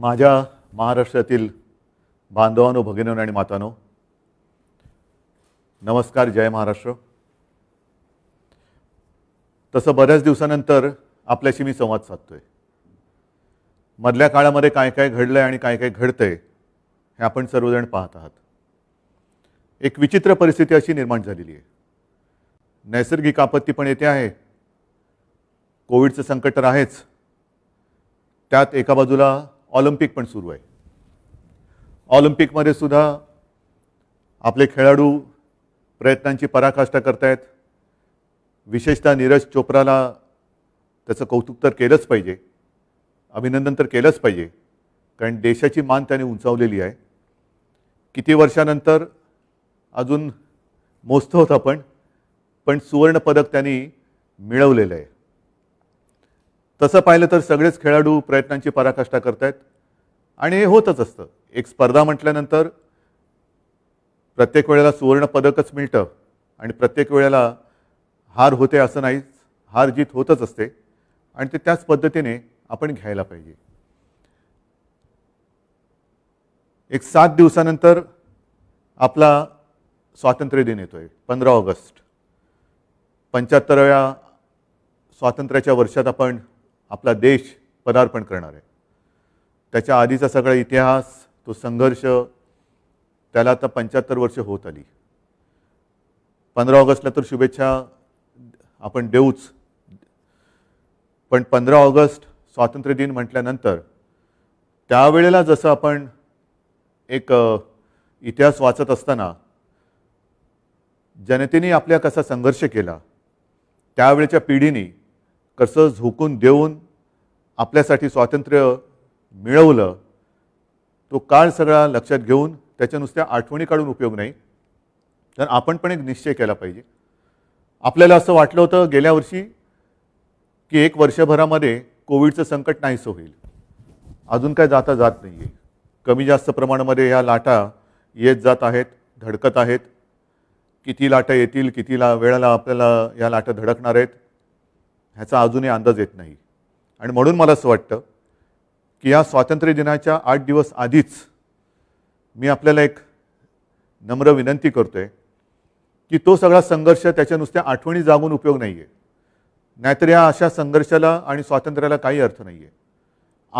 माझ्या महाराष्ट्रातील बांधवानो भगिनीनो आणि मातानो नमस्कार जय महाराष्ट्र तसं बऱ्याच दिवसानंतर आपल्याशी मी संवाद साधतोय मधल्या काळामध्ये काय काय घडलं आहे आणि काय काय घडतंय हे आपण सर्वजण पाहत आहात एक विचित्र परिस्थिती अशी निर्माण झालेली आहे नैसर्गिक आपत्ती पण येते आहे कोविडचं संकट तर आहेच त्यात एका बाजूला ऑलिम्पिक पण सुरू आहे ऑलिम्पिकमध्ये सुद्धा आपले खेळाडू प्रयत्नांची पराकाष्ठा करतायत विशेषतः नीरज चोप्राला त्याचं कौतुक तर केलंच पाहिजे अभिनंदन तर केलंच पाहिजे कारण देशाची मान त्याने उंचावलेली आहे किती वर्षानंतर अजून मोजतो होत आपण पण सुवर्णपदक त्यांनी मिळवलेलं आहे तसं पाहिलं तर सगळेच खेळाडू प्रयत्नांची पराकाष्ठा आहेत आणि हे होतच असतं एक स्पर्धा म्हटल्यानंतर प्रत्येक वेळेला सुवर्णपदकच मिळतं आणि प्रत्येक वेळेला हार होते असं नाहीच हार जीत होतच असते आणि ते त्याच पद्धतीने आपण घ्यायला पाहिजे एक सात दिवसानंतर आपला स्वातंत्र्य दिन येतोय पंधरा ऑगस्ट पंच्याहत्तराव्या स्वातंत्र्याच्या वर्षात आपण आपला देश पदार्पण करणार आहे त्याच्या आधीचा सगळा इतिहास तो संघर्ष त्याला आता पंच्याहत्तर वर्ष होत आली पंधरा ऑगस्टला तर शुभेच्छा आपण देऊच पण पंधरा ऑगस्ट स्वातंत्र्य दिन म्हटल्यानंतर त्यावेळेला जसं आपण एक इतिहास वाचत असताना जनतेने आपल्या कसा संघर्ष केला त्यावेळेच्या पिढीने कसं झोकून देऊन आपल्यासाठी स्वातंत्र्य मिळवलं तो काळ सगळा लक्षात घेऊन त्याच्या नुसत्या आठवणी काढून उपयोग नाही तर आपण पण एक निश्चय केला पाहिजे आपल्याला असं वाटलं होतं गेल्या वर्षी की एक वर्षभरामध्ये कोविडचं संकट नाहीसं होईल अजून काय जाता जात नाही आहे कमी जास्त प्रमाणामध्ये या लाटा येत जात आहेत धडकत आहेत किती लाटा येतील किती ला वेळाला आपल्याला या लाटा धडकणार आहेत ह्याचा अजूनही अंदाज येत नाही आणि म्हणून मला असं वाटतं की या स्वातंत्र्य दिनाच्या आठ दिवस आधीच मी आपल्याला एक नम्र विनंती करतो आहे की तो सगळा संघर्ष त्याच्या नुसत्या आठवणी जागून उपयोग नाही आहे नाहीतर या अशा संघर्षाला आणि स्वातंत्र्याला काही अर्थ नाही आहे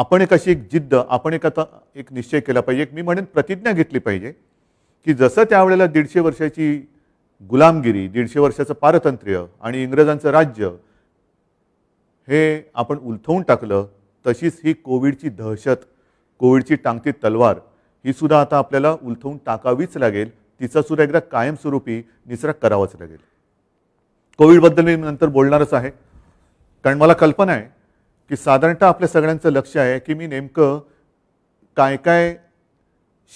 आपण एक अशी एक जिद्द आपण एक आता एक निश्चय केला पाहिजे एक मी म्हणेन प्रतिज्ञा घेतली पाहिजे की जसं त्यावेळेला दीडशे वर्षाची गुलामगिरी दीडशे वर्षाचं पारतंत्र्य आणि इंग्रजांचं राज्य हे आपण उलथवून टाकलं तशीच ही कोविडची दहशत कोविडची टांगती तलवार ही सुद्धा आता आपल्याला उलथवून टाकावीच लागेल तिचासुद्धा एकदा कायमस्वरूपी निसरा करावाच लागेल कोविडबद्दल मी नंतर बोलणारच आहे कारण मला कल्पना आहे की साधारणतः आपल्या सगळ्यांचं लक्ष आहे की मी नेमकं काय काय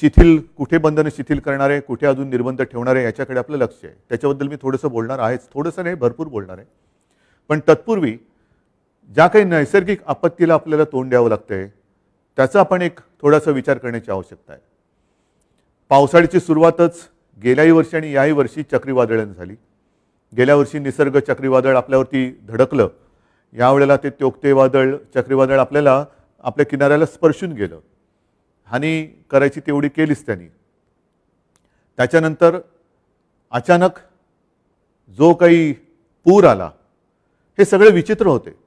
शिथिल कुठे बंधनं शिथिल करणारे कुठे अजून निर्बंध ठेवणार आहे याच्याकडे आपलं लक्ष आहे त्याच्याबद्दल मी थोडंसं बोलणार आहेच थोडंसं नाही भरपूर बोलणार आहे पण तत्पूर्वी ज्या काही नैसर्गिक आपत्तीला आपल्याला तोंड द्यावं लागतंय त्याचा आपण एक थोडासा विचार करण्याची आवश्यकता आहे पावसाळ्याची सुरुवातच गेल्याही वर्षी आणि याही वर्षी चक्रीवादळानं झाली गेल्या वर्षी निसर्ग चक्रीवादळ आपल्यावरती धडकलं यावेळेला ते त्योक्ते वादळ चक्रीवादळ आपल्याला आपल्या किनाऱ्याला स्पर्शून गेलं हानी करायची तेवढी केलीच त्यांनी त्याच्यानंतर अचानक जो काही पूर आला हे सगळे विचित्र होते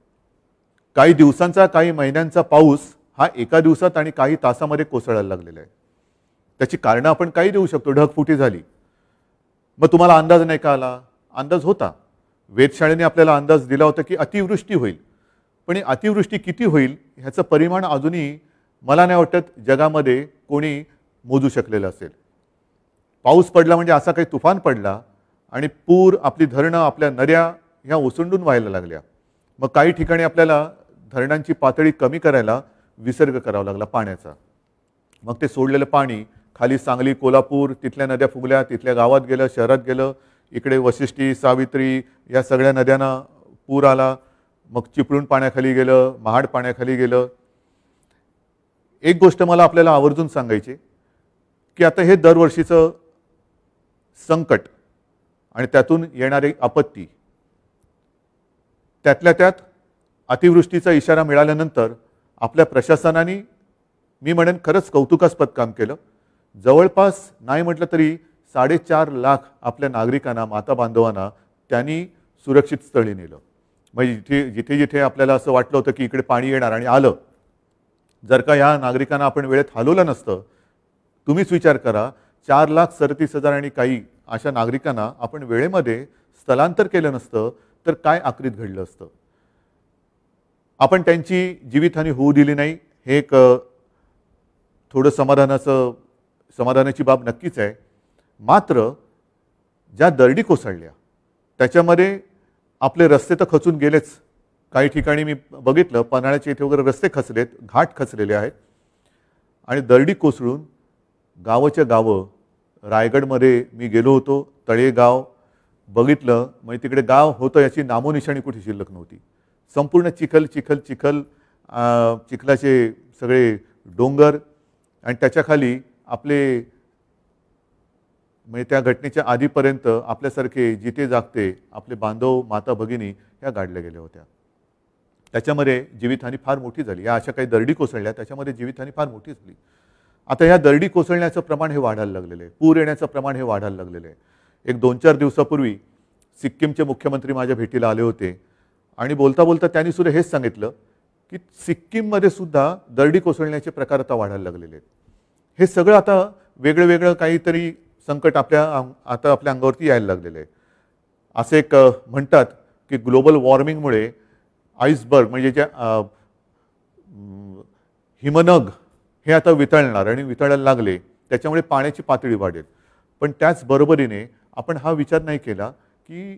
काही दिवसांचा काही महिन्यांचा पाऊस हा एका दिवसात आणि काही तासामध्ये कोसळायला लागलेला आहे त्याची कारणं आपण काही देऊ शकतो ढगफुटी झाली मग तुम्हाला अंदाज नाही का आला अंदाज होता वेधशाळेने आपल्याला अंदाज दिला होता की अतिवृष्टी होईल पण अतिवृष्टी किती होईल ह्याचं परिमाण अजूनही मला नाही वाटत जगामध्ये कोणी मोजू शकलेलं असेल पाऊस पडला म्हणजे असा काही तुफान पडला आणि पूर आपली धरणं आपल्या नद्या ह्या ओसंडून व्हायला लागल्या मग काही ठिकाणी आपल्याला धरणांची पातळी कमी करायला विसर्ग करावा लागला पाण्याचा मग ते सोडलेलं पाणी खाली सांगली कोल्हापूर तिथल्या नद्या फुगल्या तिथल्या गावात गेलं शहरात गेलं इकडे वशिष्ठी सावित्री या सगळ्या नद्यांना पूर आला मग चिपळूण पाण्याखाली गेलं महाड पाण्याखाली गेलं एक गोष्ट मला आपल्याला आवर्जून सांगायची की आता हे दरवर्षीचं संकट आणि त्यातून येणारी आपत्ती त्यातल्या त्यात अतिवृष्टीचा इशारा मिळाल्यानंतर आपल्या प्रशासनाने मी म्हणेन खरंच कौतुकास्पद काम केलं जवळपास नाही म्हटलं तरी साडेचार लाख आपल्या नागरिकांना माता बांधवांना त्यांनी सुरक्षित स्थळी नेलं म्हणजे जिथे जिथे जिथे आपल्याला असं वाटलं होतं की इकडे पाणी येणार आणि आलं जर का या नागरिकांना आपण वेळेत हलवलं नसतं तुम्हीच विचार करा चार लाख सदतीस हजार आणि काही अशा नागरिकांना आपण वेळेमध्ये स्थलांतर केलं नसतं तर काय आकृत घडलं असतं आपण त्यांची जीवितहानी होऊ दिली नाही हे एक थोडं समाधानाचं समाधानाची बाब नक्कीच आहे मात्र ज्या दरडी कोसळल्या त्याच्यामध्ये आपले रस्ते तर खचून गेलेच काही ठिकाणी मी बघितलं पन्हाळ्याचे इथे वगैरे रस्ते खचलेत घाट खचलेले आहेत आणि दरडी कोसळून गावाच्या गावं रायगडमध्ये मी गेलो होतो तळेगाव बघितलं म्हणजे तिकडे गाव होतं याची नामोनिशाणी कुठे शिल्लक नव्हती संपूर्ण चिखल चिखल चिखल चिखलाचे सगळे डोंगर आणि त्याच्याखाली आपले म्हणजे त्या घटनेच्या आधीपर्यंत आपल्यासारखे जिथे जागते आपले बांधव माता भगिनी ह्या गाडल्या गेल्या होत्या त्याच्यामध्ये जीवितहानी फार मोठी झाली या अशा काही दरडी कोसळल्या त्याच्यामध्ये जीवितहानी फार मोठी झाली आता ह्या दरडी कोसळण्याचं प्रमाण हे वाढायला लागलेलं आहे पूर येण्याचं प्रमाण हे वाढायला लागलेलं आहे एक दोन चार दिवसापूर्वी सिक्कीमचे मुख्यमंत्री माझ्या भेटीला आले होते आणि बोलता बोलता त्यांनी सुद्धा हेच सांगितलं की सिक्कीममध्ये सुद्धा दरडी कोसळण्याचे प्रकार आता वाढायला लागलेले आहेत हे सगळं आता वेगळं वेगळं काहीतरी संकट आपल्या आता आपल्या अंगावरती यायला लागलेलं आहे असे एक म्हणतात की ग्लोबल वॉर्मिंगमुळे आईसबर्ग म्हणजे ज्या हिमनग हे आता वितळणार आणि वितळायला लागले त्याच्यामुळे पाण्याची पातळी वाढेल पण त्याचबरोबरीने आपण हा विचार नाही केला की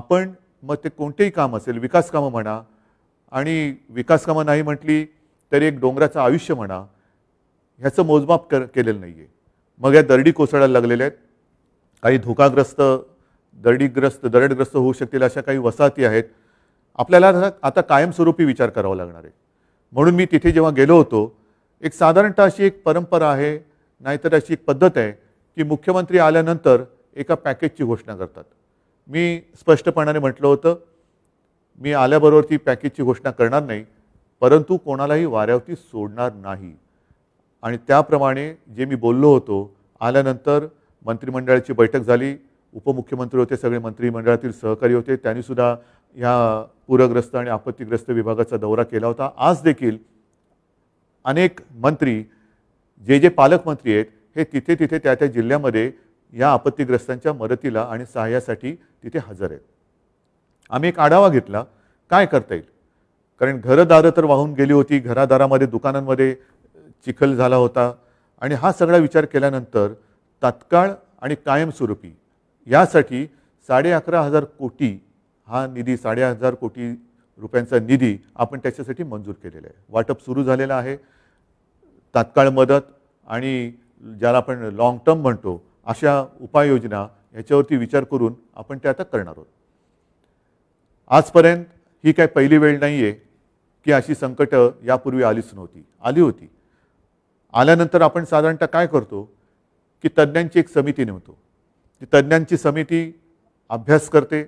आपण मग ते कोणतेही काम असेल विकास कामं म्हणा आणि विकास कामं नाही म्हटली तरी एक डोंगराचं आयुष्य म्हणा ह्याचं मोजमाप कर केलेलं नाही आहे मग या दरडी कोसळायला लागलेल्या आहेत काही धोकाग्रस्त दरडीग्रस्त दरडग्रस्त होऊ शकतील अशा काही वसाहती आहेत आपल्याला आता कायमस्वरूपी विचार करावा लागणार आहे म्हणून मी तिथे जेव्हा गेलो होतो एक साधारणतः अशी एक परंपरा आहे नाहीतर अशी एक पद्धत आहे की मुख्यमंत्री आल्यानंतर एका पॅकेजची घोषणा करतात मी स्पष्टपणाने म्हटलं होतं मी आल्याबरोबर ती पॅकेजची घोषणा करणार नाही परंतु कोणालाही वाऱ्यावरती सोडणार नाही आणि त्याप्रमाणे जे मी बोललो होतो आल्यानंतर मंत्रिमंडळाची बैठक झाली उपमुख्यमंत्री होते सगळे मंत्रिमंडळातील सहकारी होते त्यांनीसुद्धा ह्या पूरग्रस्त आणि आपत्तीग्रस्त विभागाचा दौरा केला होता आज देखील अनेक मंत्री जे जे पालकमंत्री आहेत हे तिथे तिथे त्या त्या जिल्ह्यामध्ये या आपत्तीग्रस्तांच्या मदतीला आणि सहाय्यासाठी तिथे हजर आहेत आम्ही एक आढावा घेतला काय करता येईल कारण घरदारं तर वाहून गेली होती घरादारामध्ये दुकानांमध्ये चिखल झाला होता आणि हा सगळा विचार केल्यानंतर तात्काळ आणि कायमस्वरूपी यासाठी साडे अकरा हजार कोटी हा निधी साडे हजार कोटी रुपयांचा निधी आपण त्याच्यासाठी मंजूर केलेला आहे वाटप सुरू झालेलं आहे तात्काळ मदत आणि ज्याला आपण लाँग टर्म म्हणतो अशा उपाययोजना याच्यावरती विचार करून आपण ते आता करणार आहोत आजपर्यंत ही काय पहिली वेळ नाही आहे की अशी संकटं यापूर्वी आलीच नव्हती आली होती आल्यानंतर आपण साधारणतः काय करतो की तज्ज्ञांची एक समिती नेमतो ती तज्ज्ञांची समिती अभ्यास करते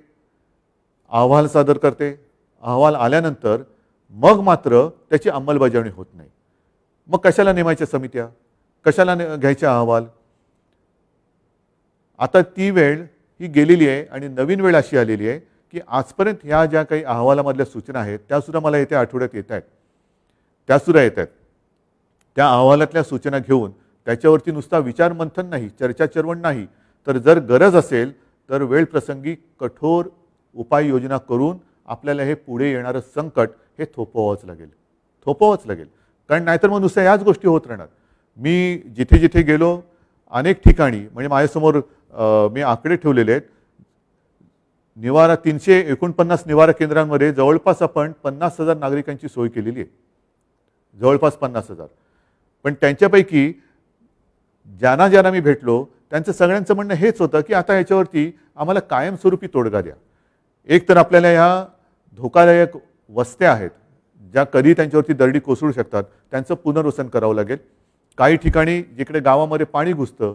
अहवाल सादर करते अहवाल आल्यानंतर मग मात्र त्याची अंमलबजावणी होत नाही मग कशाला नेमायच्या समित्या कशाला ने घ्यायच्या अहवाल आता ती वेळ ही गेलेली आहे आणि नवीन वेळ अशी आलेली आहे की आजपर्यंत ह्या ज्या काही अहवालामधल्या सूचना आहेत त्यासुद्धा मला येत्या आठवड्यात येत आहेत त्यासुद्धा येत आहेत त्या अहवालातल्या सूचना घेऊन त्याच्यावरती नुसता विचार मंथन नाही चर्वण नाही तर जर गरज असेल तर वेळप्रसंगी कठोर उपाययोजना करून आपल्याला हे पुढे येणारं संकट हे थोपवावंच लागेल थोपवावंच लागेल कारण नाहीतर मग नुसत्या याच गोष्टी होत राहणार मी जिथे जिथे गेलो अनेक ठिकाणी म्हणजे माझ्यासमोर मी आकडे ठेवलेले आहेत निवारा तीनशे एकोणपन्नास निवारा केंद्रांमध्ये जवळपास आपण पन्नास हजार नागरिकांची सोय केलेली आहे जवळपास पन्नास हजार पण त्यांच्यापैकी ज्यांना ज्यांना मी भेटलो त्यांचं सगळ्यांचं म्हणणं हेच होतं की आता याच्यावरती आम्हाला कायमस्वरूपी तोडगा द्या एक तर आपल्याला ह्या धोकादायक वस्त्या आहेत ज्या कधी त्यांच्यावरती दरडी कोसळू शकतात त्यांचं पुनर्वसन करावं लागेल काही ठिकाणी जिकडे गावामध्ये पाणी घुसतं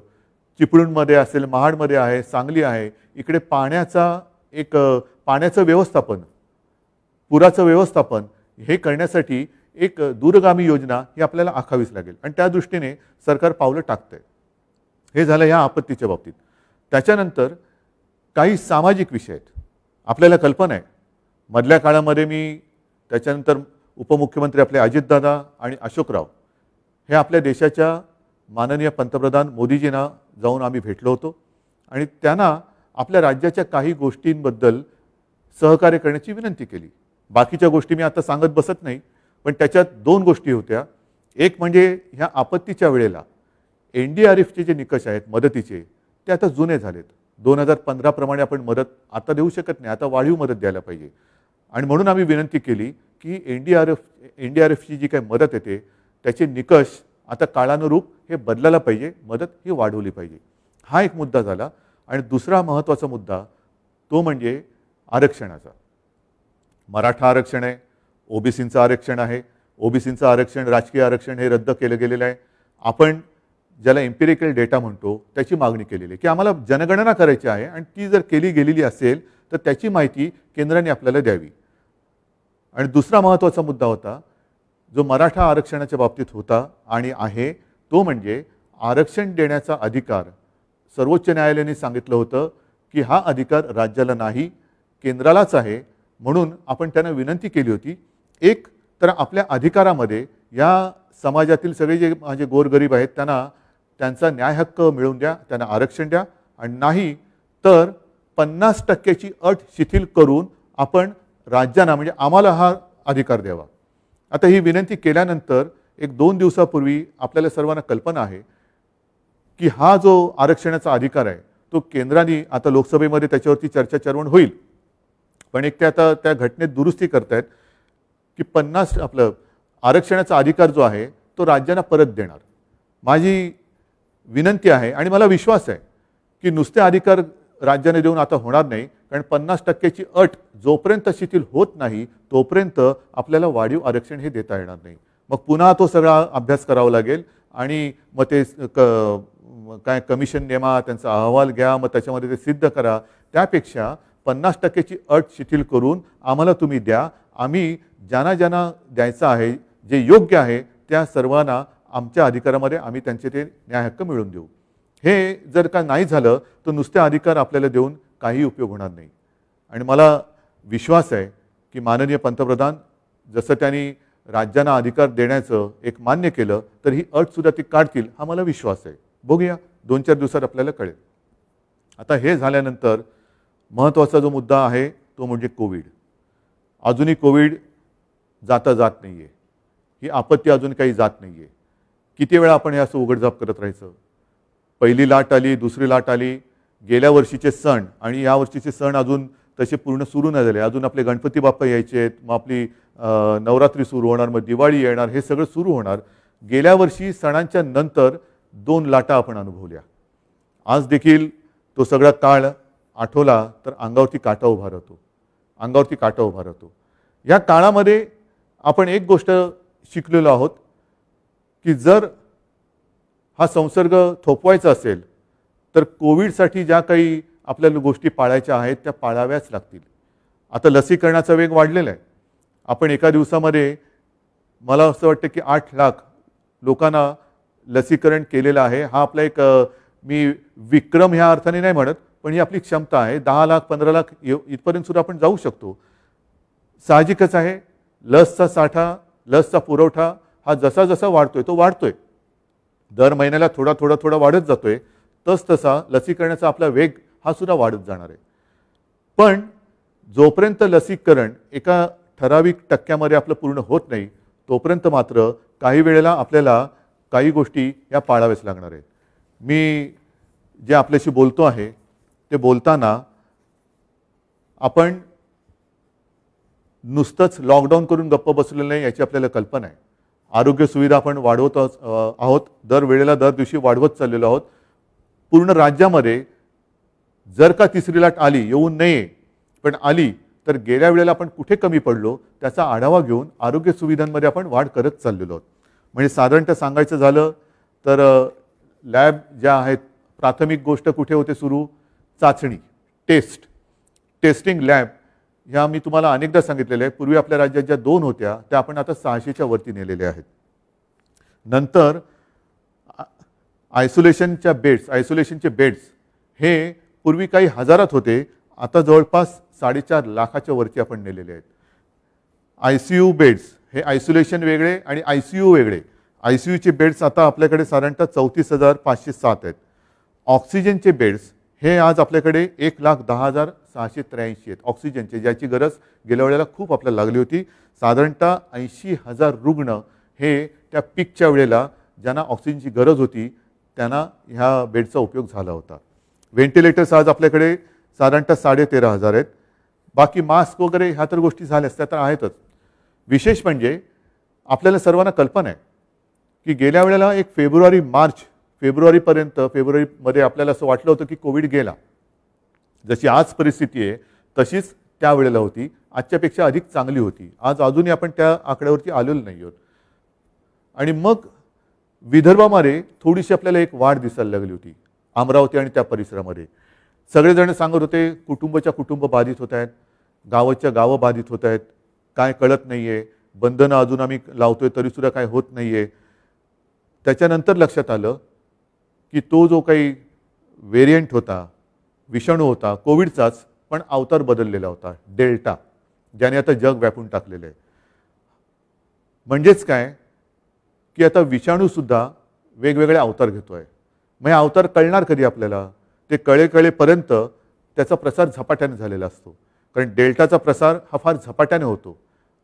चिपळूणमध्ये असेल महाडमध्ये आहे सांगली आहे इकडे पाण्याचा एक पाण्याचं व्यवस्थापन पुराचं व्यवस्थापन हे करण्यासाठी एक दूरगामी योजना ही आपल्याला आखावीच लागेल आणि त्या दृष्टीने सरकार पावलं आहे हे झालं ह्या आपत्तीच्या बाबतीत त्याच्यानंतर काही सामाजिक विषय आहेत आपल्याला कल्पना आहे मधल्या काळामध्ये मी त्याच्यानंतर उपमुख्यमंत्री आपले अजितदादा आणि अशोकराव हे आपल्या देशाच्या माननीय पंतप्रधान मोदीजींना जाऊन आम्ही भेटलो होतो आणि त्यांना आपल्या राज्याच्या काही गोष्टींबद्दल सहकार्य करण्याची विनंती केली बाकीच्या गोष्टी मी आता सांगत बसत नाही पण त्याच्यात दोन गोष्टी होत्या एक म्हणजे ह्या आपत्तीच्या वेळेला एन डी आर एफचे जे निकष आहेत मदतीचे ते आता जुने झालेत दोन हजार पंधराप्रमाणे आपण मदत आता देऊ शकत नाही आता वाढीव मदत द्यायला पाहिजे आणि म्हणून आम्ही विनंती केली की N D R F N D R एफची जी काही मदत येते त्याचे निकष आता काळानुरूप हे बदलायला पाहिजे मदत ही वाढवली पाहिजे हा एक मुद्दा झाला आणि दुसरा महत्त्वाचा मुद्दा तो म्हणजे आरक्षणाचा मराठा आरक्षण आहे ओबीसींचं आरक्षण आहे ओबीसींचं आरक्षण राजकीय आरक्षण हे रद्द केलं गेलेलं आहे आपण ज्याला एम्पिरिकल डेटा म्हणतो त्याची मागणी केलेली आहे की आम्हाला जनगणना करायची आहे आणि ती जर केली गेलेली असेल तर त्याची माहिती केंद्राने आपल्याला द्यावी आणि दुसरा महत्त्वाचा मुद्दा होता जो मराठा आरक्षणाच्या बाबतीत होता आणि आहे तो म्हणजे आरक्षण देण्याचा अधिकार सर्वोच्च न्यायालयाने सांगितलं होतं की हा अधिकार राज्याला नाही केंद्रालाच आहे म्हणून आपण त्यांना विनंती केली होती एक तर आपल्या अधिकारामध्ये या समाजातील सगळे जे माझे गोरगरीब आहेत त्यांना त्यांचा न्यायहक्क मिळवून द्या त्यांना आरक्षण द्या आणि नाही तर पन्नास टक्क्याची अट शिथिल करून आपण राज्यांना म्हणजे आम्हाला हा अधिकार द्यावा आता ही विनंती केल्यानंतर एक दोन दिवसापूर्वी आपल्याला सर्वांना कल्पना आहे की हा जो आरक्षणाचा अधिकार आहे तो केंद्राने आता लोकसभेमध्ये त्याच्यावरती चर्चा चरवण होईल पण एक ते आता त्या घटनेत दुरुस्ती करतायत की पन्नास आपलं आरक्षणाचा अधिकार जो आहे तो राज्यांना परत देणार माझी विनंती आहे आणि मला विश्वास आहे की नुसते अधिकार राज्याने देऊन आता होणार नाही कारण पन्नास टक्क्याची अट जोपर्यंत शिथिल होत नाही तोपर्यंत आपल्याला वाढीव आरक्षण हे देता येणार नाही मग पुन्हा तो सगळा अभ्यास करावा लागेल आणि मग ते काय कमिशन नेमा त्यांचा अहवाल घ्या मग त्याच्यामध्ये ते सिद्ध करा त्यापेक्षा पन्नास टक्क्याची अट शिथिल करून आम्हाला तुम्ही द्या आम्ही ज्यांना ज्यांना द्यायचं आहे जे योग्य आहे त्या सर्वांना आमच्या अधिकारामध्ये आम्ही त्यांचे ते न्याय हक्क मिळवून देऊ हे जर का नाही झालं तर नुसते अधिकार आपल्याला देऊन काही उपयोग होणार नाही आणि मला विश्वास आहे की माननीय पंतप्रधान जसं त्यांनी राज्यांना अधिकार देण्याचं एक मान्य केलं तर ही अटसुद्धा ती काढतील हा मला विश्वास आहे बघूया दोन चार दिवसात आपल्याला कळेल आता हे झाल्यानंतर महत्त्वाचा जो मुद्दा आहे तो म्हणजे कोविड अजूनही कोविड जाता जात नाही आहे ही आपत्ती अजून काही जात नाही आहे किती वेळा आपण हे असं उघडझाप करत राहायचं पहिली लाट आली दुसरी लाट आली गेल्या वर्षीचे सण आणि या वर्षीचे सण अजून तसे पूर्ण सुरू नाही झाले अजून आपले गणपती बाप्पा यायचे आहेत मग आपली नवरात्री सुरू होणार मग दिवाळी येणार हे सगळं सुरू होणार गेल्या वर्षी सणांच्या नंतर दोन लाटा आपण अनुभवल्या आज देखील तो सगळा ताळ आठवला तर अंगावरती काटा उभा राहतो अंगावरती काटा उभा राहतो या काळामध्ये आपण एक गोष्ट शिकलेलो आहोत की जर हा संसर्ग थोपवायचा असेल तर कोविडसाठी ज्या काही आपल्याला गोष्टी पाळायच्या आहेत त्या पाळाव्याच लागतील आता लसीकरणाचा वेग वाढलेला आहे आपण एका दिवसामध्ये मला असं वाटतं की आठ लाख लोकांना लसीकरण केलेलं आहे हा आपला एक मी विक्रम ह्या अर्थाने नाही म्हणत पण ही आपली क्षमता आहे दहा लाख पंधरा लाख इथपर्यंत सुद्धा आपण जाऊ शकतो साहजिकच आहे लसचा साठा लसचा पुरवठा हा जसा जसा वाढतोय तो वाढतोय दर महिन्याला थोडा थोडा थोडा वाढत जातोय तसतसा लसीकरणाचा आपला वेग हा सुद्धा वाढत जाणार आहे पण जोपर्यंत लसीकरण एका ठराविक टक्क्यामध्ये आपलं पूर्ण होत नाही तोपर्यंत मात्र काही वेळेला आपल्याला काही गोष्टी या पाळाव्याच लागणार आहेत मी जे आपल्याशी बोलतो आहे ते बोलताना आपण नुसतंच लॉकडाऊन करून गप्प बसलेलं नाही याची आपल्याला कल्पना आहे आरोग्य सुविधा आपण वाढवत आहोत दर वेळेला दर दिवशी वाढवत चाललेलो आहोत पूर्ण राज्यामध्ये जर का तिसरी लाट आली येऊ नये पण आली तर गेल्या वेळेला आपण कुठे कमी पडलो त्याचा आढावा घेऊन आरोग्य सुविधांमध्ये आपण वाढ करत चाललेलो आहोत म्हणजे साधारणतः सांगायचं झालं तर लॅब ज्या आहेत प्राथमिक गोष्ट कुठे होते सुरू चाचणी टेस्ट टेस्टिंग लॅब ह्या मी तुम्हाला अनेकदा सांगितलेल्या आहे पूर्वी आपल्या राज्यात ज्या दोन होत्या त्या आपण आता सहाशेच्या वरती नेलेल्या आहेत नंतर आयसोलेशनच्या बेड्स आयसोलेशनचे बेड्स हे पूर्वी काही हजारात होते आता जवळपास साडेचार लाखाच्या वरती आपण नेलेले आहेत आय सी यू बेड्स हे आयसोलेशन वेगळे आणि आय सी यू वेगळे आय सी यूचे बेड्स आता आपल्याकडे साधारणतः चौतीस हजार पाचशे सात आहेत ऑक्सिजनचे बेड्स हे आज आपल्याकडे एक लाख दहा हजार सहाशे त्र्याऐंशी आहेत ऑक्सिजनचे ज्याची गरज गेल्या वेळेला खूप आपल्याला लागली होती साधारणतः ऐंशी हजार रुग्ण हे त्या पीकच्या वेळेला ज्यांना ऑक्सिजनची गरज होती त्यांना ह्या बेडचा उपयोग झाला होता व्हेंटिलेटर्स आज आपल्याकडे साधारणतः साडे तेरा हजार आहेत बाकी मास्क वगैरे ह्या तर गोष्टी झाल्या त्या तर आहेतच विशेष म्हणजे आपल्याला सर्वांना कल्पना आहे की गेल्या वेळेला एक फेब्रुवारी मार्च फेब्रुवारीपर्यंत फेब्रुवारीमध्ये आपल्याला असं वाटलं होतं की कोविड गेला जशी आज परिस्थिती आहे तशीच त्यावेळेला होती आजच्यापेक्षा अधिक चांगली होती आज अजूनही आपण त्या आकड्यावरती आलेलो नाही आहोत आणि मग विदर्भामध्ये थोडीशी आपल्याला एक वाढ दिसायला लागली होती अमरावती आणि त्या परिसरामध्ये सगळेजण सांगत होते कुटुंबच्या कुटुंब बाधित होत आहेत गावाच्या गावं बाधित होत आहेत काय कळत नाही आहे बंधनं अजून आम्ही लावतोय तरीसुद्धा काय होत नाही आहे त्याच्यानंतर लक्षात आलं की तो जो काही वेरियंट होता विषाणू होता कोविडचाच पण अवतार बदललेला होता डेल्टा ज्याने आता जग व्यापून टाकलेलं आहे म्हणजेच काय की आता विषाणूसुद्धा वेगवेगळे अवतार घेतो आहे मग हे अवतार कळणार कधी आपल्याला ते कळे कळेपर्यंत त्याचा प्रसार झपाट्याने झालेला असतो कारण डेल्टाचा प्रसार हा फार झपाट्याने होतो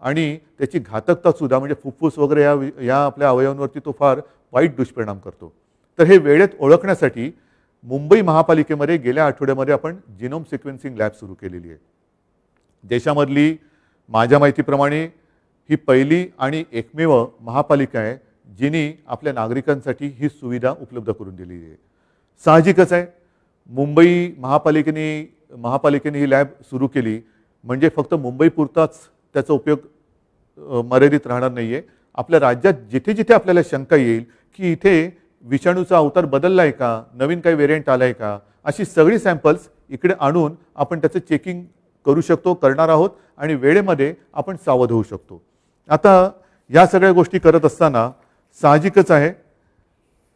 आणि त्याची घातकतासुद्धा म्हणजे फुफ्फुस वगैरे या या आपल्या अवयवांवरती तो फार वाईट दुष्परिणाम करतो तर हे वेळेत ओळखण्यासाठी मुंबई महापालिकेमध्ये गेल्या आठवड्यामध्ये आपण जिनोम सिक्वेन्सिंग लॅब सुरू केलेली आहे देशामधली माझ्या माहितीप्रमाणे ही पहिली आणि एकमेव महापालिका आहे जिनी आपल्या नागरिकांसाठी ही सुविधा उपलब्ध करून दिली आहे साहजिकच आहे मुंबई महापालिकेने महापालिकेने ही लॅब सुरू केली म्हणजे फक्त मुंबईपुरताच त्याचा उपयोग मर्यादित राहणार नाही आहे आपल्या राज्यात जिथे जिथे आपल्याला शंका येईल की इथे विषाणूचा अवतार बदलला आहे का नवीन काही वेरियंट आला आहे का अशी सगळी सॅम्पल्स इकडे आणून आपण त्याचं चेकिंग करू शकतो करणार आहोत आणि वेळेमध्ये आपण सावध होऊ शकतो आता या सगळ्या गोष्टी करत असताना साहजिकच आहे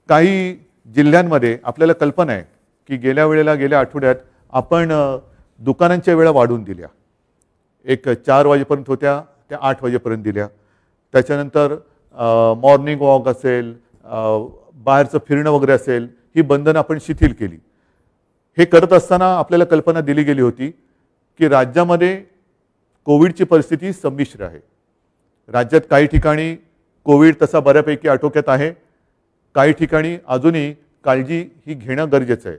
काही जिल्ह्यांमध्ये आपल्याला कल्पना आहे की गेल्या वेळेला गेल्या आठवड्यात आपण दुकानांच्या वेळा वाढवून दिल्या एक चार वाजेपर्यंत होत्या त्या आठ वाजेपर्यंत दिल्या त्याच्यानंतर मॉर्निंग वॉक असेल बाहेरचं फिरणं वगैरे असेल ही बंधनं आपण शिथिल केली हे करत असताना आपल्याला कल्पना दिली गेली होती की राज्यामध्ये कोविडची परिस्थिती संमिश्र आहे राज्यात काही ठिकाणी कोविड तसा बऱ्यापैकी आटोक्यात आहे काही ठिकाणी अजूनही काळजी ही घेणं गरजेचं आहे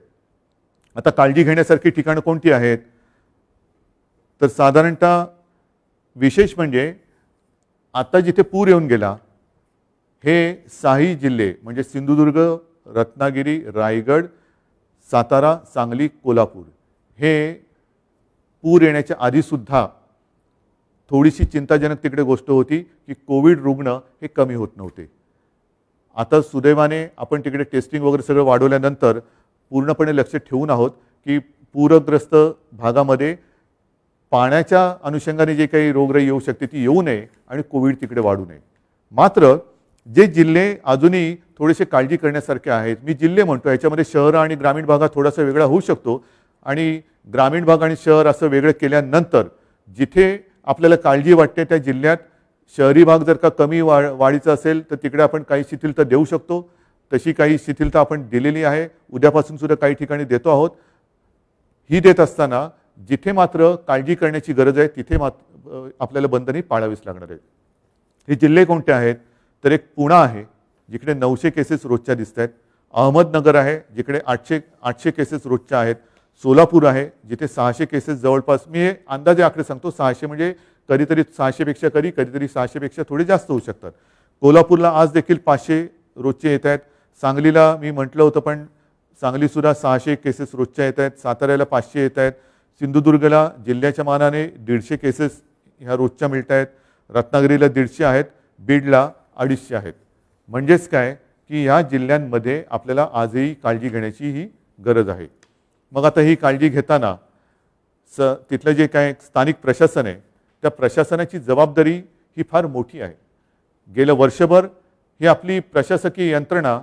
आता काळजी घेण्यासारखी ठिकाणं कोणती आहेत तर साधारणतः विशेष म्हणजे आता जिथे पूर येऊन गेला हे साही जिल्हे म्हणजे सिंधुदुर्ग रत्नागिरी रायगड सातारा सांगली कोल्हापूर हे पूर येण्याच्या आधीसुद्धा थोडीशी चिंताजनक तिकडे गोष्ट होती की कोविड रुग्ण हे कमी होत नव्हते आता सुदैवाने आपण तिकडे टेस्टिंग वगैरे सगळं वाढवल्यानंतर पूर्णपणे लक्ष ठेवून आहोत की पूरग्रस्त भागामध्ये पाण्याच्या अनुषंगाने जे काही रोगराई येऊ शकते ती येऊ नये आणि कोविड तिकडे वाढू नये मात्र जे जिल्हे अजूनही थोडेसे काळजी करण्यासारखे आहेत मी जिल्हे म्हणतो याच्यामध्ये शहर आणि ग्रामीण भागात थोडासा वेगळा होऊ शकतो आणि ग्रामीण भाग आणि शहर असं वेगळं केल्यानंतर जिथे आपल्याला काळजी वाटते त्या जिल्ह्यात शहरी भाग जर का कमी वा वाढीचा असेल तर तिकडे आपण काही शिथिलता देऊ शकतो तशी काही शिथिलता आपण दिलेली आहे उद्यापासून सुद्धा काही ठिकाणी देतो आहोत ही देत असताना जिथे मात्र काळजी करण्याची गरज आहे तिथे मात्र आपल्याला बंधने पाळावीच लागणार आहेत हे जिल्हे कोणते आहेत तर एक पुणा आहे जिकडे नऊशे केसेस रोजच्या दिसत आहेत अहमदनगर आहे जिकडे आठशे आठशे केसेस रोजच्या आहेत सोलापूर आहे जिथे सहाशे केसेस जवळपास मी हे अंदाजे आकडे सांगतो सहाशे म्हणजे कधीतरी सहाशेपेक्षा कधी कधीतरी सहाशेपेक्षा थोडे जास्त होऊ शकतात कोल्हापूरला आज देखील पाचशे रोजचे येत आहेत सांगलीला मी म्हटलं होतं पण सांगलीसुद्धा सहाशे केसेस रोजच्या येत आहेत साताऱ्याला पाचशे येत आहेत सिंधुदुर्गला जिल्ह्याच्या मानाने दीडशे केसेस ह्या रोजच्या मिळत आहेत रत्नागिरीला दीडशे आहेत बीडला अडीचशे आहेत म्हणजेच काय की ह्या जिल्ह्यांमध्ये आपल्याला आजही काळजी घेण्याची ही गरज आहे मग आता ही काळजी घेताना स तिथलं जे काय स्थानिक प्रशासन आहे त्या प्रशासनाची जबाबदारी ही फार मोठी आहे गेलं वर्षभर ही आपली प्रशासकीय यंत्रणा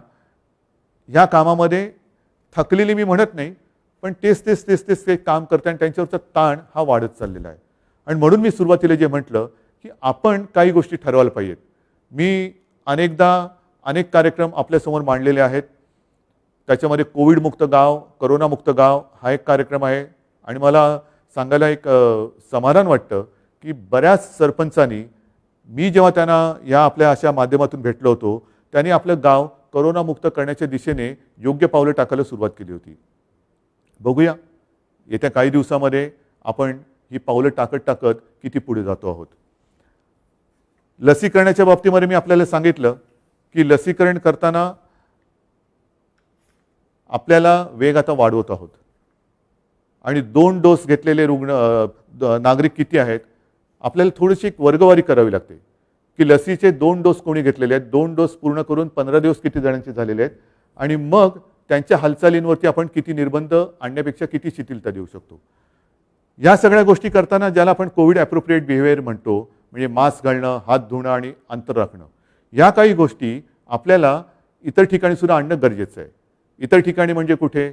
ह्या कामामध्ये थकलेली मी म्हणत नाही पण तेच तेच तेच तेच ते काम करते आणि त्यांच्यावरचा ताण हा वाढत चाललेला आहे आणि म्हणून मी सुरुवातीला जे म्हटलं की आपण काही गोष्टी ठरवायला पाहिजेत मी अनेकदा अनेक कार्यक्रम आपल्यासमोर मांडलेले आहेत त्याच्यामध्ये कोविडमुक्त गाव करोनामुक्त गाव हा एक कार्यक्रम आहे आणि मला सांगायला एक समाधान वाटतं की बऱ्याच सरपंचांनी मी जेव्हा त्यांना या आपल्या अशा माध्यमातून भेटलो होतो त्यांनी आपलं गाव करोनामुक्त करण्याच्या दिशेने योग्य पावलं टाकायला सुरुवात केली होती बघूया येत्या काही दिवसामध्ये आपण ही पावलं टाकत टाकत किती पुढे जातो आहोत लसीकरणाच्या बाबतीमध्ये मी आपल्याला सांगितलं की लसीकरण करताना आपल्याला वेग आता वाढवत आहोत आणि दोन डोस घेतलेले रुग्ण नागरिक किती आहेत आपल्याला थोडीशी एक वर्गवारी करावी लागते की लसीचे दोन डोस कोणी घेतलेले आहेत दोन डोस पूर्ण करून पंधरा दिवस किती जणांचे झालेले आहेत आणि मग त्यांच्या हालचालींवरती आपण किती निर्बंध आणण्यापेक्षा किती शिथिलता देऊ शकतो या सगळ्या गोष्टी करताना ज्याला आपण कोविड ॲप्रोप्रिएट बिहेवियर म्हणतो म्हणजे मास्क घालणं हात धुणं आणि अंतर राखणं या काही गोष्टी आपल्याला इतर ठिकाणी सुद्धा आणणं गरजेचं आहे इतर ठिकाणी म्हणजे कुठे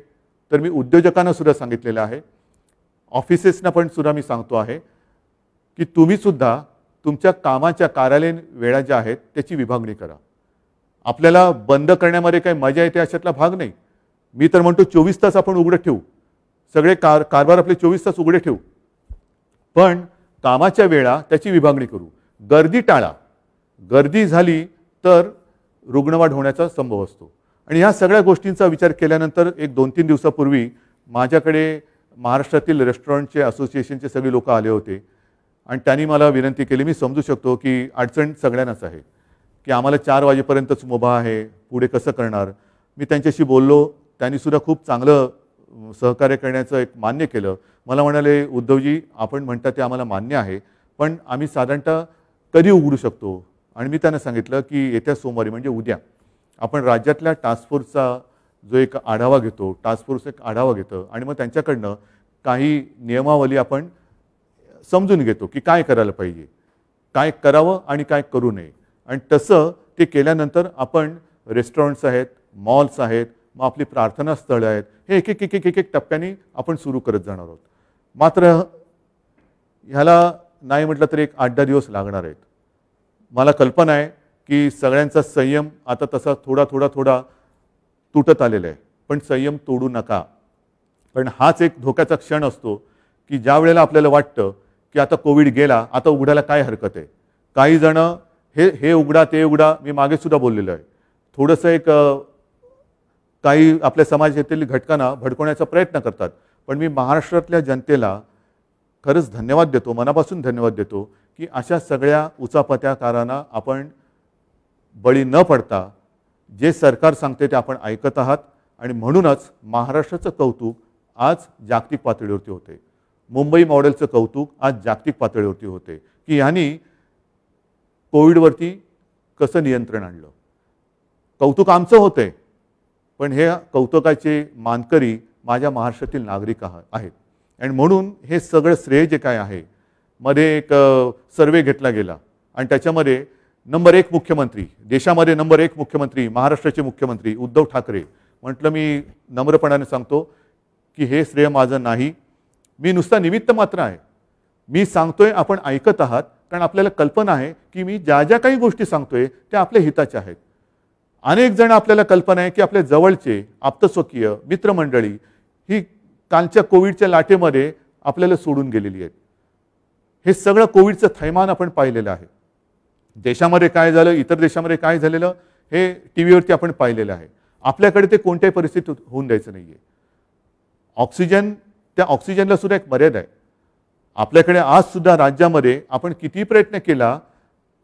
तर मी उद्योजकांना सुद्धा सांगितलेलं आहे ऑफिसेसना पण सुद्धा मी सांगतो आहे की तुम्हीसुद्धा तुमच्या कामाच्या कार्यालयीन वेळा ज्या आहेत त्याची विभागणी करा आपल्याला बंद करण्यामध्ये काही मजा येते अशातला भाग नाही मी तर म्हणतो चोवीस तास आपण उघडं ठेवू सगळे कार कारभार आपले चोवीस तास उघडे ठेवू पण कामाच्या वेळा त्याची विभागणी करू गर्दी टाळा गर्दी झाली तर रुग्णवाढ होण्याचा संभव असतो आणि ह्या सगळ्या गोष्टींचा विचार केल्यानंतर एक दोन तीन दिवसापूर्वी माझ्याकडे महाराष्ट्रातील रेस्टॉरंटचे असोसिएशनचे सगळे लोक आले होते आणि त्यांनी मला विनंती केली मी समजू शकतो की अडचण सगळ्यांनाच आहे की आम्हाला चार वाजेपर्यंतच मुभा आहे पुढे कसं करणार मी त्यांच्याशी बोललो त्यांनीसुद्धा खूप चांगलं सहकार्य करण्याचं एक मान्य केलं मला म्हणाले उद्धवजी आपण म्हणता ते आम्हाला मान्य आहे पण आम्ही साधारणतः कधी उघडू शकतो आणि मी त्यांना सांगितलं की येत्या सोमवारी म्हणजे उद्या आपण राज्यातल्या टास्क फोर्सचा जो एक आढावा घेतो टास्क एक आढावा घेतं आणि मग त्यांच्याकडनं काही नियमावली आपण समजून घेतो की काय करायला पाहिजे काय करावं आणि काय करू नये आणि तसं ते केल्यानंतर आपण रेस्टॉरंट्स आहेत मॉल्स आहेत मग आपली प्रार्थनास्थळं आहेत हे एक एक एक एक एक एक टप्प्याने आपण सुरू करत जाणार आहोत मात्र ह्याला नाही म्हटलं तरी एक आठ दहा दिवस लागणार आहेत मला कल्पना आहे की सगळ्यांचा संयम आता तसा थोडा थोडा थोडा तुटत आलेला आहे पण संयम तोडू नका कारण हाच एक धोक्याचा क्षण असतो की ज्या वेळेला आपल्याला वाटतं की आता कोविड गेला आता उघडायला काय हरकत आहे काही जण हे हे उघडा ते उघडा मी मागे सुद्धा बोललेलो आहे थोडंसं एक काही आपल्या समाजातील घटकांना भडकवण्याचा प्रयत्न करतात पण मी महाराष्ट्रातल्या जनतेला खरंच धन्यवाद देतो मनापासून धन्यवाद देतो की अशा सगळ्या उचापत्याकारांना आपण बळी न पडता जे सरकार सांगते ते आपण ऐकत आहात आणि म्हणूनच महाराष्ट्राचं कौतुक आज जागतिक पातळीवरती होते मुंबई मॉडेलचं कौतुक आज जागतिक पातळीवरती होते की ह्यांनी कोविडवरती कसं नियंत्रण आणलं कौतुक आमचं होतं पण हे कौतुकाचे मानकरी माझ्या महाराष्ट्रातील नागरिक आहेत आणि म्हणून हे सगळं श्रेय जे काय आहे मध्ये एक सर्वे घेतला गेला आणि त्याच्यामध्ये नंबर एक मुख्यमंत्री देशामध्ये नंबर एक मुख्यमंत्री महाराष्ट्राचे मुख्यमंत्री उद्धव ठाकरे म्हटलं मी नम्रपणाने सांगतो की हे श्रेय माझं नाही मी नुसता निमित्त मात्र आहे मी सांगतोय आपण ऐकत आहात कारण आपल्याला कल्पना आहे की मी ज्या ज्या काही गोष्टी सांगतोय त्या आपल्या हिताच्या आहेत अनेक जण आपल्याला कल्पना आहे की आपल्या जवळचे आप्तस्वकीय मित्रमंडळी ही कालच्या कोविडच्या लाटेमध्ये आपल्याला सोडून गेलेली आहेत हे सगळं कोविडचं थैमान आपण पाहिलेलं आहे देशामध्ये काय झालं इतर देशामध्ये काय झालेलं हे टी व्हीवरती आपण पाहिलेलं आहे आपल्याकडे ते कोणत्याही परिस्थितीत होऊन द्यायचं नाही आहे ऑक्सिजन त्या ऑक्सिजनला सुद्धा एक मर्यादा आहे आपल्याकडे आज सुद्धा राज्यामध्ये आपण किती प्रयत्न केला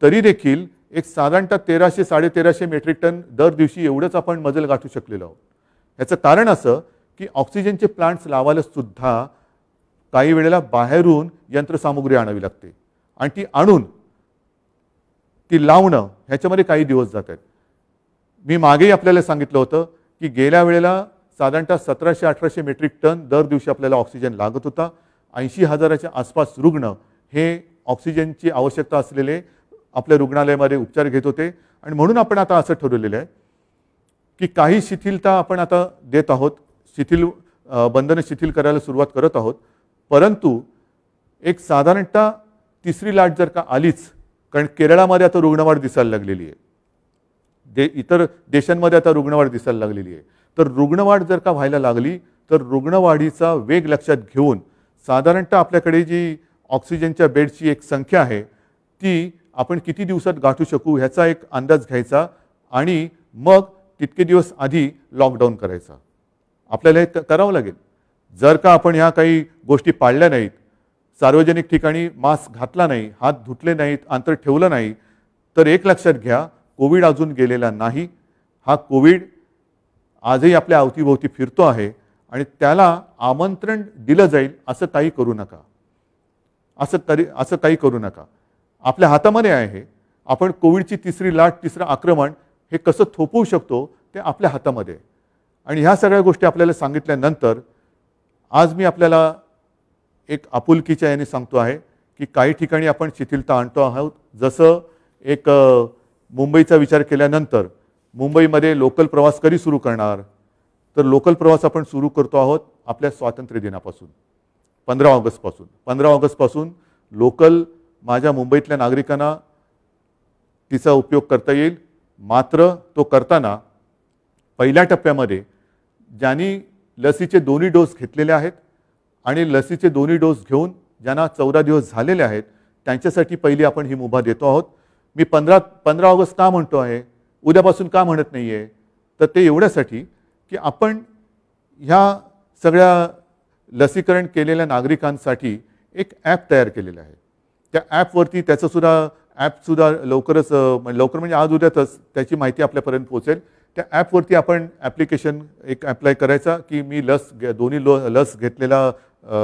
तरी देखील एक साधारणतः तेराशे साडेतेराशे मेट्रिक टन दर दिवशी एवढंच आपण मजल गाठू शकलेलो आहोत याचं कारण असं की ऑक्सिजनचे प्लांट्स लावायला सुद्धा काही वेळेला बाहेरून यंत्रसामुग्री आणावी लागते आणि ती आणून ती लावणं ह्याच्यामध्ये काही दिवस जात आहेत मी मागेही आपल्याला सांगितलं होतं की गेल्या वेळेला साधारणतः सतराशे अठराशे मेट्रिक टन दर दिवशी आपल्याला ऑक्सिजन लागत होता ऐंशी हजाराच्या आसपास रुग्ण हे ऑक्सिजनची आवश्यकता असलेले आपल्या रुग्णालयामध्ये उपचार घेत होते आणि म्हणून आपण आता असं ठरवलेलं आहे की काही शिथिलता आपण आता देत आहोत शिथिल बंधनं शिथिल करायला सुरुवात करत आहोत परंतु एक साधारणतः तिसरी लाट जर का आलीच कारण केरळामध्ये आता रुग्णवाढ दिसायला लागलेली आहे दे इतर देशांमध्ये आता रुग्णवाढ दिसायला लागलेली आहे तर रुग्णवाढ जर का व्हायला लागली तर रुग्णवाढीचा वेग लक्षात घेऊन साधारणतः आपल्याकडे जी ऑक्सिजनच्या बेडची एक संख्या आहे ती आपण किती दिवसात गाठू शकू ह्याचा एक अंदाज घ्यायचा आणि मग तितके दिवस आधी लॉकडाऊन करायचा आपल्याला हे करावं लागेल जर का आपण ह्या काही गोष्टी पाळल्या नाहीत सार्वजनिक ठिकाणी मास्क घातला नाही हात धुतले नाहीत अंतर ठेवलं नाही तर एक लक्षात घ्या कोविड अजून गेलेला नाही हा कोविड आजही आपल्या अवतीभोवती फिरतो आहे आणि त्याला आमंत्रण दिलं जाईल असं काही करू नका असं तरी असं काही करू नका आपल्या हातामध्ये आहे आपण कोविडची तिसरी लाट तिसरं आक्रमण हे कसं थोपवू शकतो ते आपल्या हातामध्ये आणि ह्या सगळ्या गोष्टी आपल्याला सांगितल्यानंतर आज मी आपल्याला एक आपुलकीच्या याने सांगतो आहे की काही ठिकाणी आपण शिथिलता आणतो आहोत जसं एक मुंबईचा विचार केल्यानंतर मुंबईमध्ये लोकल प्रवास कधी सुरू करणार तर लोकल प्रवास आपण सुरू करतो आहोत आपल्या स्वातंत्र्य दिनापासून पंधरा ऑगस्टपासून पंधरा ऑगस्टपासून लोकल माझ्या मुंबईतल्या नागरिकांना तिचा उपयोग करता येईल मात्र तो करताना पहिल्या टप्प्यामध्ये ज्यांनी लसीचे दोन्ही डोस घेतलेले आहेत आणि लसीचे दोन्ही डोस घेऊन ज्यांना चौदा दिवस झालेले आहेत त्यांच्यासाठी पहिली आपण ही मुभा देतो आहोत मी पंधरा पंधरा ऑगस्ट का म्हणतो आहे उद्यापासून का म्हणत नाही आहे तर ते एवढ्यासाठी की आपण ह्या सगळ्या लसीकरण केलेल्या नागरिकांसाठी एक ॲप तयार केलेलं आहे त्या ॲपवरती त्याचंसुद्धा ॲपसुद्धा लवकरच लवकर म्हणजे आज उद्यातच त्याची माहिती आपल्यापर्यंत पोहोचेल त्या ॲपवरती आपण ॲप्लिकेशन एक ॲप्लाय करायचा की मी लस दोन्ही लो लस घेतलेला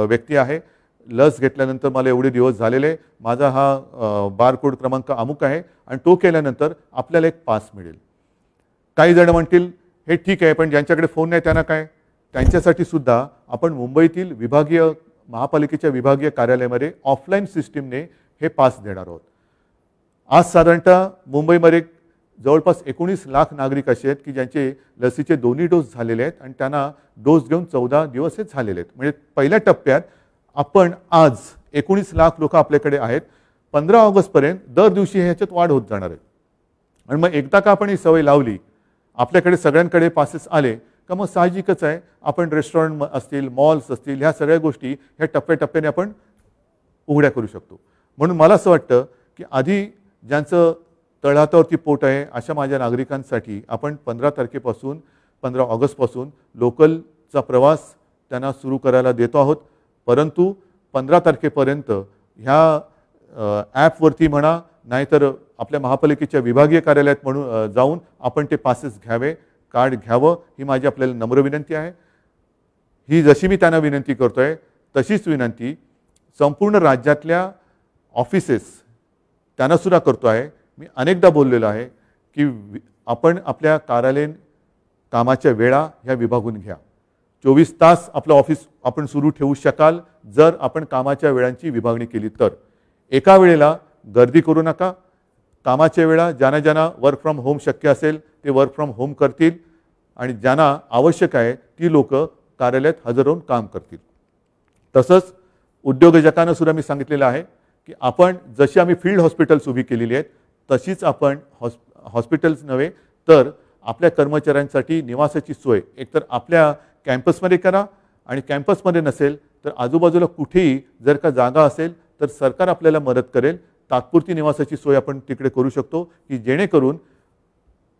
व्यक्ती आहे लस घेतल्यानंतर मला एवढे दिवस झालेले माझा हा बारकोड क्रमांक अमुक आहे आणि तो केल्यानंतर आपल्याला एक पास मिळेल काही जण म्हणतील हे ठीक आहे पण ज्यांच्याकडे फोन नाही त्यांना काय त्यांच्यासाठी सुद्धा आपण मुंबईतील विभागीय महापालिकेच्या विभागीय कार्यालयामध्ये ऑफलाईन सिस्टीमने हे पास देणार आहोत आज साधारणतः मुंबईमध्ये जवळपास एकोणीस लाख नागरिक असे आहेत की ज्यांचे लसीचे दोन्ही डोस झालेले आहेत आणि त्यांना डोस घेऊन चौदा दिवस हेच झालेले आहेत म्हणजे पहिल्या टप्प्यात आपण आज एकोणीस लाख लोक आपल्याकडे आहेत पंधरा ऑगस्टपर्यंत दर दिवशी ह्याच्यात वाढ होत जाणार आहे आणि मग एकदा का आपण ही सवय लावली आपल्याकडे सगळ्यांकडे पासेस आले का मग साहजिकच आहे आपण रेस्टॉरंट असतील मॉल्स असतील ह्या सगळ्या गोष्टी ह्या टप्प्याटप्प्याने आपण उघड्या करू शकतो म्हणून मला असं वाटतं की आधी ज्यांचं तळहातावरती पोट आहे अशा माझ्या नागरिकांसाठी आपण पंधरा तारखेपासून पंधरा ऑगस्टपासून लोकलचा प्रवास त्यांना सुरू करायला देतो आहोत परंतु पंधरा तारखेपर्यंत ह्या ॲपवरती म्हणा नाहीतर आपल्या महापालिकेच्या विभागीय कार्यालयात म्हणून जाऊन आपण ते पासेस घ्यावे कार्ड घ्यावं ही माझी आपल्याला नम्र विनंती आहे ही जशी मी त्यांना विनंती करतो आहे तशीच विनंती संपूर्ण राज्यातल्या ऑफिसेस त्यांनासुद्धा करतो आहे मी अनेकदा बोललेलो आहे की आपण आपल्या कार्यालयीन कामाच्या वेळा ह्या विभागून घ्या चोवीस तास आपलं ऑफिस आपण सुरू ठेवू शकाल जर आपण कामाच्या वेळांची विभागणी केली तर एका वेळेला गर्दी करू नका कामाच्या वेळा ज्यांना ज्यांना वर्क फ्रॉम होम शक्य असेल ते वर्क फ्रॉम होम करतील आणि ज्यांना आवश्यक आहे ती लोक कार्यालयात हजर होऊन काम करतील तसंच उद्योजकांना सुद्धा मी सांगितलेलं आहे की आपण जशी आम्ही फील्ड हॉस्पिटल्स उभी केलेली आहेत तशीच आपण हॉस् हॉस्पिटल्स नव्हे तर आपल्या कर्मचाऱ्यांसाठी निवासाची सोय एकतर आपल्या कॅम्पसमध्ये करा आणि कॅम्पसमध्ये नसेल तर आजूबाजूला कुठेही जर का जागा असेल तर सरकार आपल्याला मदत करेल तात्पुरती निवासाची सोय आपण तिकडे करू शकतो की जेणेकरून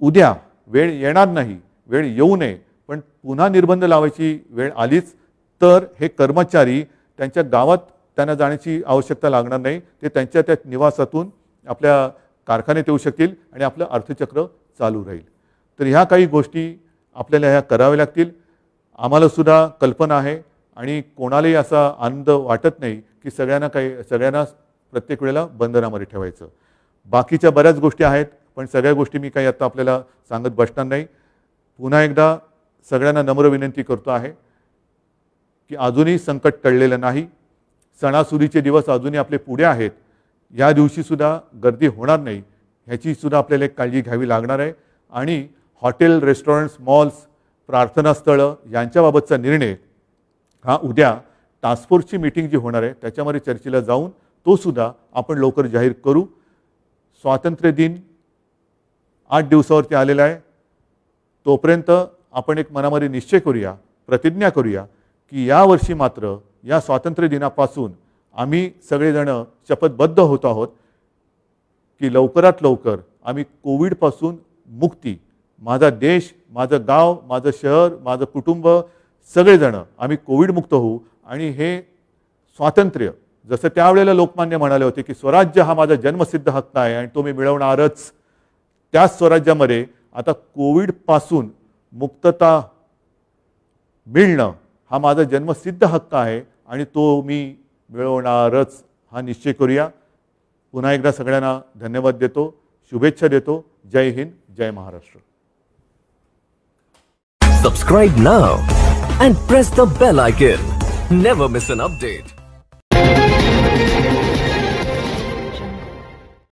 उद्या वेळ येणार नाही वेळ येऊ नये पण पुन्हा निर्बंध लावायची वेळ आलीच तर हे कर्मचारी त्यांच्या गावात त्यांना जाण्याची आवश्यकता लागणार नाही ते त्यांच्या त्या निवासातून आपल्या कारखाने देऊ शकतील आणि आपलं अर्थचक्र चालू राहील तर ह्या काही गोष्टी आपल्याला ह्या कराव्या लागतील आम्हालासुद्धा कल्पना आहे आणि कोणालाही असा आनंद वाटत नाही की सगळ्यांना काही सगळ्यांना प्रत्येक वेळेला बंधनामध्ये ठेवायचं बाकीच्या बऱ्याच गोष्टी आहेत पण सगळ्या गोष्टी मी काही आत्ता आपल्याला सांगत बसणार नाही पुन्हा एकदा सगळ्यांना नम्र विनंती करतो आहे की अजूनही संकट टळलेलं नाही सणासुदीचे दिवस अजूनही आपले पुढे आहेत या दिवशीसुद्धा गर्दी होणार नाही ह्याचीसुद्धा आपल्याला एक काळजी घ्यावी लागणार आहे आणि हॉटेल रेस्टॉरंट्स मॉल्स प्रार्थनास्थळं यांच्याबाबतचा निर्णय हा उद्या टास्क मीटिंग मिटिंग जी होणार आहे त्याच्यामध्ये चर्चेला जाऊन तो सुद्धा आपण लवकर जाहीर करू स्वातंत्र्य दिन आठ दिवसावरती आलेला आहे तोपर्यंत आपण एक मनामध्ये निश्चय करूया प्रतिज्ञा करूया की यावर्षी मात्र या स्वातंत्र्य दिनापासून आम्ही सगळेजणं शपथबद्ध होत आहोत की लवकरात लवकर आम्ही कोविडपासून मुक्ती माझा देश माझं गाव माझं शहर माझं कुटुंब सगळेजणं आम्ही कोविडमुक्त होऊ आणि हे स्वातंत्र्य जसं त्यावेळेला लोकमान्य म्हणाले होते की स्वराज्य हा माझा जन्मसिद्ध हक्क आहे आणि तो मी मिळवणारच त्याच स्वराज्यामध्ये आता कोविडपासून मुक्तता मिळणं हा माझा जन्मसिद्ध हक्क आहे आणि तो मी मिळवणारच हा निश्चय करूया पुन्हा एकदा सगळ्यांना धन्यवाद देतो शुभेच्छा देतो जय हिंद जय Maharashtra subscribe now and press the bell icon never miss an update